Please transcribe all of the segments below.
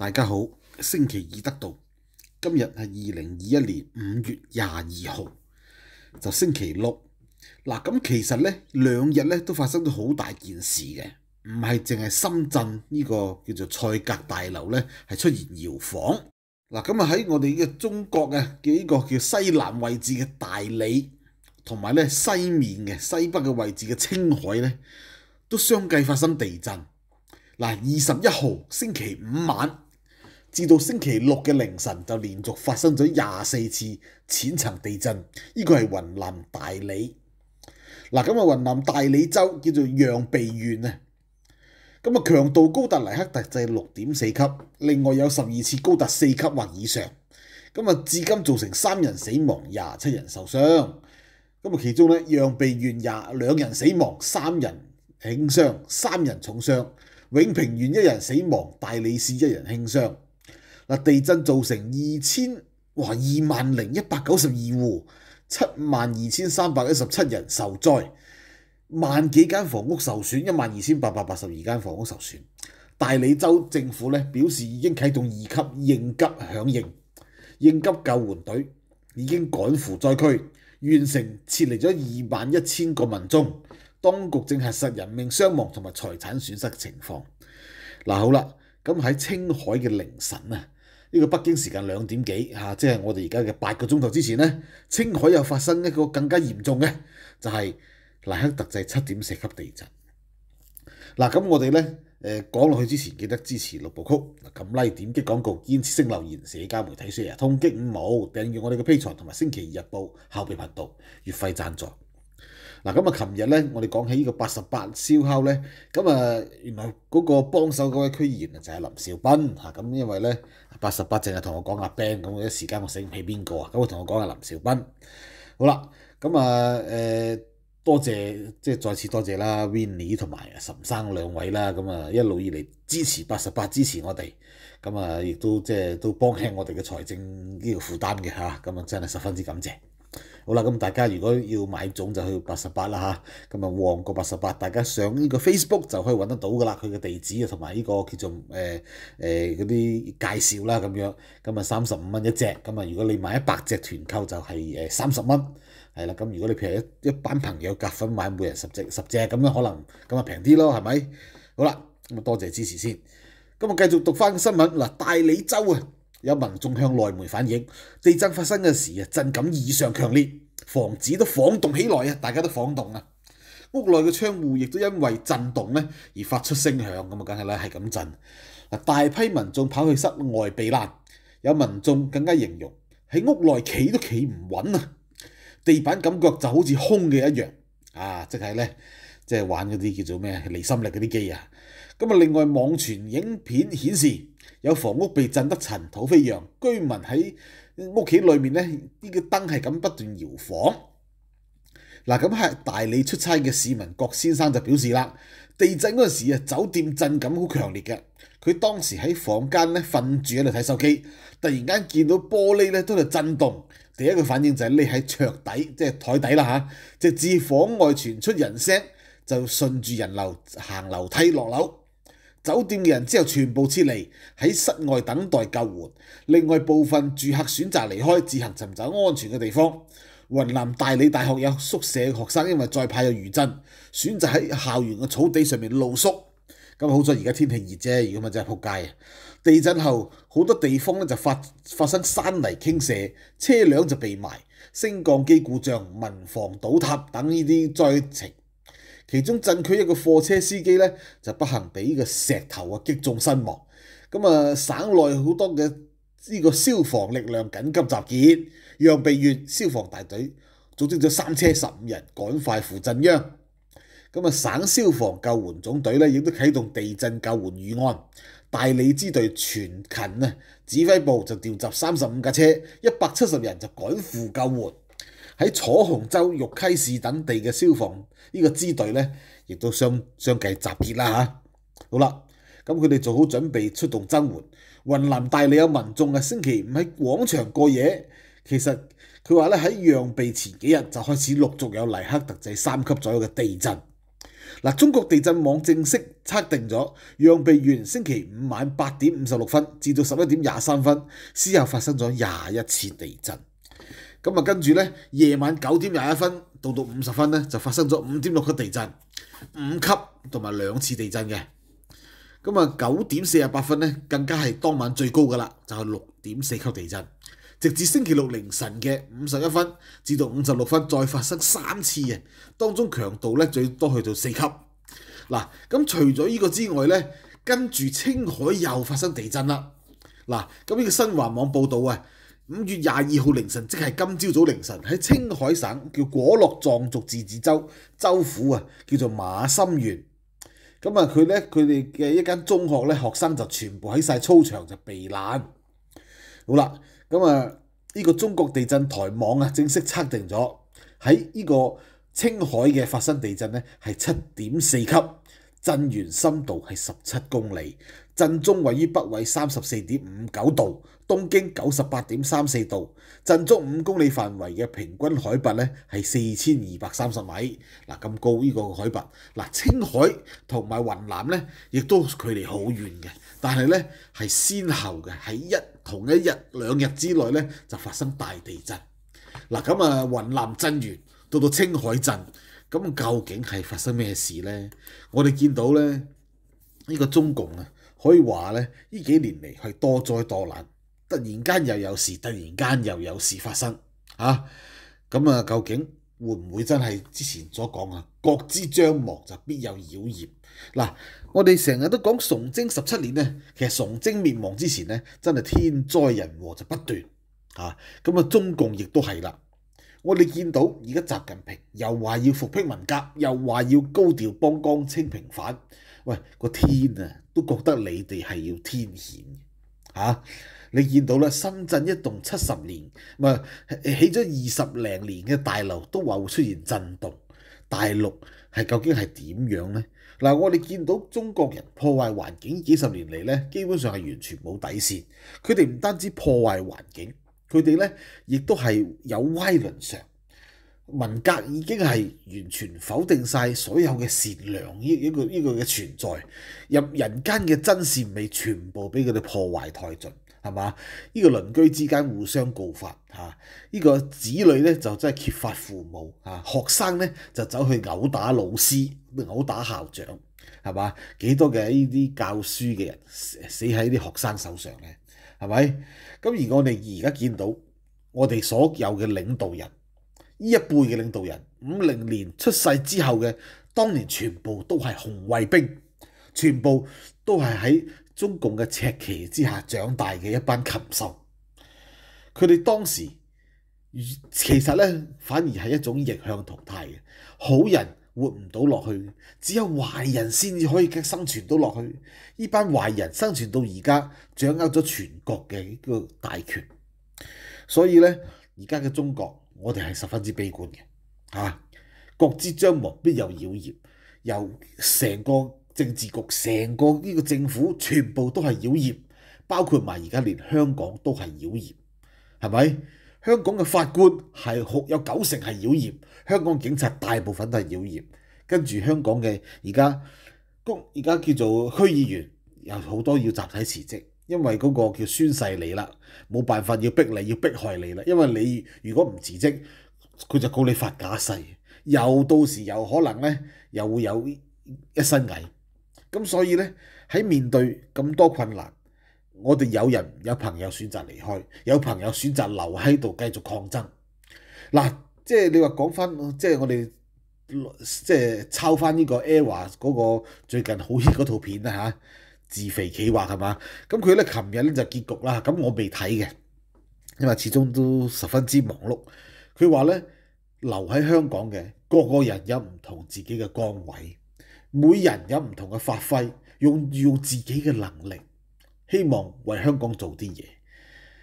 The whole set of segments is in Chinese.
大家好，星期二得到，今日系二零二一年五月廿二號，就星期六。嗱，咁其實咧兩日咧都發生咗好大件事嘅，唔係淨係深圳呢個叫做賽格大樓咧係出現搖晃。嗱，咁啊喺我哋呢個中國嘅呢個叫西南位置嘅大理，同埋咧西面嘅西北嘅位置嘅青海咧，都相繼發生地震。嗱，二十一號星期五晚。至到星期六嘅凌晨就連續發生咗廿四次淺層地震，呢個係雲南大理嗱，咁啊雲南大理州叫做漾備縣啊，咁啊強度高達尼克特就係六點四級，另外有十二次高達四級或以上，咁啊至今造成三人死亡，廿七人受傷，咁啊其中咧漾備縣廿兩人死亡，三人輕傷，三人重傷，永平縣一人死亡，大理市一人輕傷。嗱，地震造成二千哇二万零一百九十二户七萬二千三百一十七人受災，萬幾間房屋受損，一萬二千八百八十二間房屋受損。大理州政府咧表示已經啟動二級應急響應，應急救援隊已經趕赴災區，完成撤離咗二萬一千個民眾。當局正核實人命傷亡同埋財產損失情況。嗱，好啦，咁喺青海嘅凌晨啊！呢個北京時間兩點幾嚇，即係我哋而家嘅八個鐘頭之前咧，青海又發生一個更加嚴重嘅，就係拉克特制七點四級地震。嗱，咁我哋咧誒講落去之前，記得支持六部曲，撳 like 點擊廣告，堅持升留言，社交媒體 share，通擊五毛，訂閱我哋嘅披財同埋星期二日報後備頻道月費贊助。嗱咁啊！琴日咧，我哋講起呢個八十八燒烤咧，咁啊原來嗰個幫手嗰位區員啊就係林兆斌嚇咁，因為咧八十八淨係同我講阿 Ben，咁一時間我醒唔起邊個啊，咁佢同我講阿林兆斌。好啦，咁啊誒多謝即係再次多謝啦 w i n n i e 同埋岑生兩位啦，咁啊一路以嚟支持八十八，支持我哋，咁啊亦都即係都幫輕我哋嘅財政呢個負擔嘅嚇，咁啊真係十分之感謝。好啦，咁大家如果要买种就去八十八啦吓，咁啊旺角八十八，大家上呢个 Facebook 就可以揾得到噶啦，佢嘅地址啊同埋呢个叫做诶诶嗰啲介绍啦咁样，咁啊三十五蚊一只，咁啊如果你买一百只团购就系诶三十蚊，系啦，咁如果你譬如一班朋友夹份买，每人十只十只咁样可能咁啊平啲咯，系咪？好啦，咁啊多谢支持先，咁啊继续读翻个新闻嗱，大理州啊。有民眾向內媒反映，地震發生嘅時啊，震感異常強烈，房子都晃動起來啊，大家都晃動啊，屋內嘅窗户亦都因為震動咧而發出聲響，咁啊梗係啦，係咁震，嗱大批民眾跑去室外避難，有民眾更加形容喺屋內企都企唔穩啊，地板感覺就好似空嘅一樣，啊即係咧。即係玩嗰啲叫做咩離心力嗰啲機啊！咁啊，另外網傳影片顯示有房屋被震得塵土飛揚，居民喺屋企裏面咧，呢個燈係咁不斷搖晃。嗱，咁係大理出差嘅市民郭先生就表示啦，地震嗰陣時啊，酒店震感好強烈嘅。佢當時喺房間咧瞓住喺度睇手機，突然間見到玻璃咧都係震動，第一個反應就係匿喺桌底，即係台底啦嚇，直至房外傳出人聲。就順住人流行樓梯落樓，酒店嘅人之後全部撤離喺室外等待救援。另外部分住客選擇離開自行尋找安全嘅地方。雲南大理大學有宿舍學生，因為再派有餘震，選擇喺校園嘅草地上面露宿。咁好在而家天氣熱啫，如果咪真係仆街。地震後好多地方咧就發發生山泥傾瀉，車輛就被埋，升降機故障、民房倒塌等呢啲災情。其中震區一個貨車司機咧，就不幸被呢個石頭啊擊中身亡。咁啊，省內好多嘅呢個消防力量緊急集結，讓備縣消防大隊組織咗三車十五人趕快赴鎮央。咁啊，省消防救援總隊咧亦都啟動地震救援預案，大理支隊全勤啊，指揮部就調集三十五架車、一百七十人就趕赴救援。喺楚雄州、玉溪市等地嘅消防呢個支隊咧，亦都相相繼集結啦吓，好啦，咁佢哋做好準備出動增援。雲南大理有民眾啊，星期五喺廣場過夜。其實佢話咧，喺让濞前幾日就開始陸續有尼克特制三級左右嘅地震。嗱，中國地震網正式測定咗，让濞縣星期五晚八點五十六分至到十一點廿三分，先后發生咗廿一次地震。咁啊，跟住咧，夜晚九點廿一分到到五十分咧，就發生咗五點六級地震，五級同埋兩次地震嘅。咁啊，九點四廿八分咧，更加係當晚最高噶啦，就係六點四級地震。直至星期六凌晨嘅五十一分至到五十六分，再發生三次嘅，當中強度咧最多去到四級。嗱，咁除咗呢個之外咧，跟住青海又發生地震啦。嗱，咁呢個新華網報道啊。五月廿二號凌晨，即係今朝早凌晨，喺青海省叫果洛藏族自治州州府啊，叫做馬森縣。咁啊，佢咧佢哋嘅一間中學咧，學生就全部喺晒操場就避难。好啦，咁啊，呢個中國地震台網啊，正式測定咗喺呢個青海嘅發生地震咧，係七點四級，震源深度係十七公里。震中位於北緯三十四點五九度，東經九十八點三四度。震中五公里範圍嘅平均海拔咧係四千二百三十米，嗱咁高呢個海拔。嗱，青海同埋雲南咧，亦都距離好遠嘅，但係咧係先後嘅喺一同一日兩日之內咧就發生大地震。嗱咁啊，雲南震完到到青海震，咁究竟係發生咩事咧？我哋見到咧呢個中共啊！可以話咧，呢幾年嚟係多災多難，突然間又有事，突然間又有事發生啊！咁啊，究竟會唔會真係之前所講啊？國之將亡就必有妖孽。嗱，我哋成日都講崇祯十七年呢，其實崇祯滅亡之前呢，真係天災人禍就不斷啊！咁啊，中共亦都係啦。我哋見到而家習近平又話要復辟文革，又話要高調幫江清平反。喂，個天啊，都覺得你哋係要天險嘅你見到啦，深圳一棟七十年唔起咗二十零年嘅大樓，都話會出現震動。大陸係究竟係點樣呢？嗱，我哋見到中國人破壞環境幾十年嚟咧，基本上係完全冇底線。佢哋唔單止破壞環境，佢哋咧亦都係有歪倫上。文革已經係完全否定晒所有嘅善良呢一個呢個嘅存在，入人間嘅真善美全部俾佢哋破壞殆盡，係嘛？呢個鄰居之間互相告發，嚇！依個子女咧就真係揭發父母，嚇！學生咧就走去毆打老師、毆打校長，係嘛？幾多嘅呢啲教書嘅人死喺啲學生手上咧，係咪？咁而我哋而家見到我哋所有嘅領導人。呢一輩嘅領導人，五零年出世之後嘅，當年全部都係紅衛兵，全部都係喺中共嘅赤旗之下長大嘅一班禽獸。佢哋當時其實咧，反而係一種逆向淘汰嘅，好人活唔到落去，只有壞人先至可以生存到落去。呢班壞人生存到而家，掌握咗全國嘅一個大權。所以咧，而家嘅中國。我哋係十分之悲觀嘅，嚇！國之將亡，必有妖孽。由成個政治局、成個呢個政府，全部都係妖孽，包括埋而家連香港都係妖孽，係咪？香港嘅法官係有九成係妖孽，香港警察大部分都係妖孽，跟住香港嘅而家公而家叫做區議員，有好多要集體辭職。因為嗰個叫宣誓你啦，冇辦法要逼你，要逼害你啦。因為你如果唔辭職，佢就告你發假誓，又到時有可能咧，又會有一身危。咁所以咧，喺面對咁多困難，我哋有人有朋友選擇離開，有朋友選擇留喺度繼續抗爭。嗱，即係你話講翻，即係我哋即係抄翻呢個 a r a 嗰個最近好 hit 嗰套片啦嚇。自肥企划系嘛，咁佢咧琴日咧就结局啦。咁我未睇嘅，因为始终都十分之忙碌。佢话咧留喺香港嘅个个人有唔同自己嘅岗位，每人有唔同嘅发挥，用用自己嘅能力，希望为香港做啲嘢。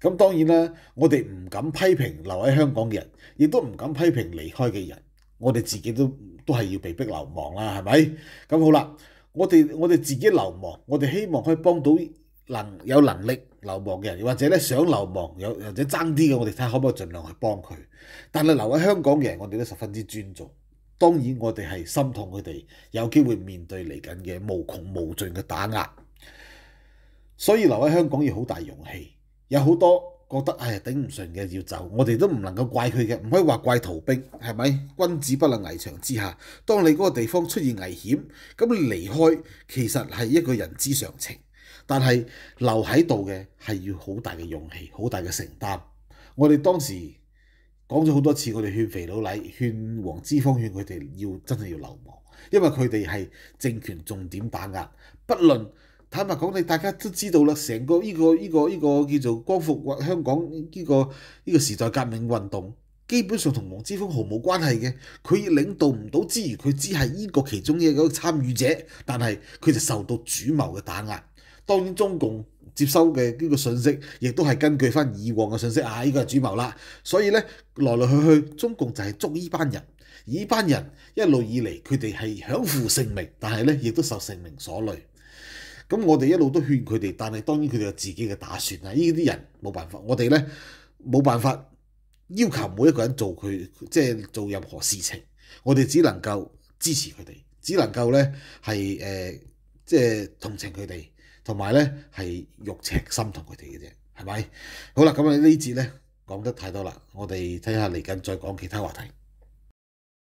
咁当然啦，我哋唔敢批评留喺香港嘅人，亦都唔敢批评离开嘅人。我哋自己都都系要被逼流亡啦，系咪？咁好啦。我哋我哋自己流亡，我哋希望可以幫到能有能力流亡嘅人，或者咧想流亡，有或者爭啲嘅，我哋睇下可唔可以盡量去幫佢。但係留喺香港嘅人，我哋都十分之尊重。當然，我哋係心痛佢哋有機會面對嚟緊嘅無窮無盡嘅打壓。所以留喺香港要好大勇氣，有好多。覺得係頂唔順嘅要走，我哋都唔能夠怪佢嘅，唔可以話怪逃兵，係咪？君子不能危牆之下。當你嗰個地方出現危險，咁離開其實係一個人之常情。但係留喺度嘅係要好大嘅勇氣，好大嘅承擔。我哋當時講咗好多次，我哋勸肥佬禮、勸黃之峰、勸佢哋要真係要流亡，因為佢哋係政權重點打壓，不論。坦白講，你大家都知道啦，成個呢個呢個呢個叫做光復或香港呢個呢個時代革命運動，基本上同黃之峰毫無關係嘅。佢領導唔到之餘，佢只係呢個其中一嗰個參與者，但係佢就受到主謀嘅打壓。當然中共接收嘅呢個信息，亦都係根據翻以往嘅信息啊。呢個係主謀啦，所以咧來來去去中共就係捉呢班人，呢班人一路以嚟佢哋係享負盛名，但係咧亦都受盛名所累。咁我哋一路都勸佢哋，但係當然佢哋有自己嘅打算啦。呢啲人冇辦法，我哋咧冇辦法要求每一個人做佢即係做任何事情。我哋只能夠支持佢哋，只能夠咧係誒即係同情佢哋，同埋咧係肉赤心同佢哋嘅啫，係咪？好啦，咁啊呢節咧講得太多啦，我哋睇下嚟緊再講其他話題。